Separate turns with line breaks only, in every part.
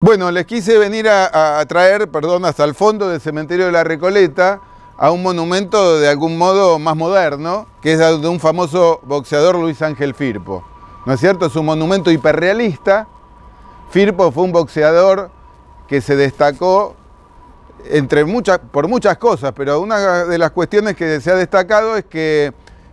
Bueno, les quise venir a, traer, perdón, hasta el fondo del cementerio de la Recoleta a un monumento de algún modo más moderno, que es de un famoso boxeador Luis Ángel Firpo. ¿No es cierto? Es un monumento hiperrealista. Firpo fue un boxeador que se destacó entre por muchas cosas, pero una de las cuestiones que se ha destacado es que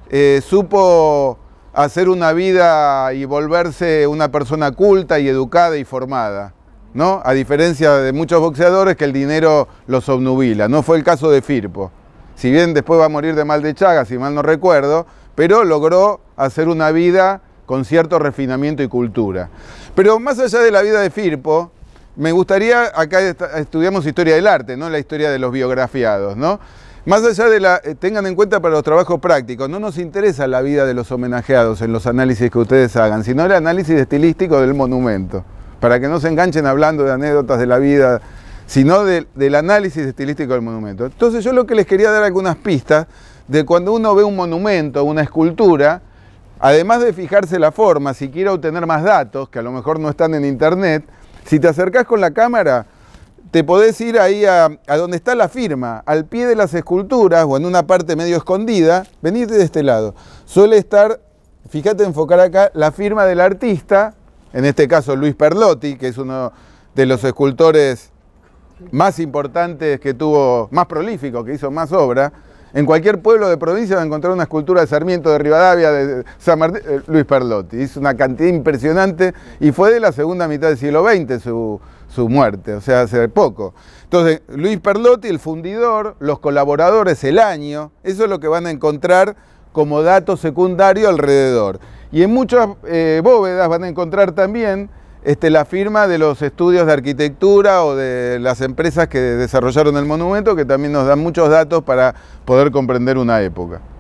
eh, supo hacer una vida y volverse una persona culta y educada y formada. A diferencia de muchos boxeadores que el dinero los obnubila. No fue el caso de Firpo. Si bien después va a morir de mal de Chagas, si mal no recuerdo, pero logró hacer una vida con cierto refinamiento y cultura. Pero más allá de la vida de Firpo, me gustaría, acá estudiamos historia del arte, no la historia de los biografiados, ¿no? Más allá de la, eh, tengan en cuenta para los trabajos prácticos, no nos interesa la vida de los homenajeados en los análisis que ustedes hagan, sino el análisis estilístico del monumento para que no se enganchen hablando de anécdotas de la vida, sino del análisis estilístico del monumento. Entonces yo lo que les quería dar algunas pistas de cuando uno ve un monumento, una escultura, además de fijarse la forma, si quiere obtener más datos, que a lo mejor no están en internet, si te acercás con la cámara, te podés ir ahí a, donde está la firma, al pie de las esculturas o en una parte medio escondida, venite de este lado. Suele estar, fíjate enfocar acá, la firma del artista en este caso Luis Perlotti, que es uno de los escultores más importantes que tuvo, más prolífico, que hizo más obra. En cualquier pueblo de provincia va a encontrar una escultura de Sarmiento de Rivadavia, de San Martín, eh, Luis Perlotti. Hizo una cantidad impresionante y fue de la segunda mitad del siglo XX su, su muerte, o sea, hace poco. Entonces, Luis Perlotti, el fundidor, los colaboradores, el año, eso es lo que van a encontrar como dato secundario alrededor. Y en muchas eh, bóvedas van a encontrar también este, la firma de los estudios de arquitectura o de las empresas que desarrollaron el monumento, que también nos dan muchos datos para poder comprender una época.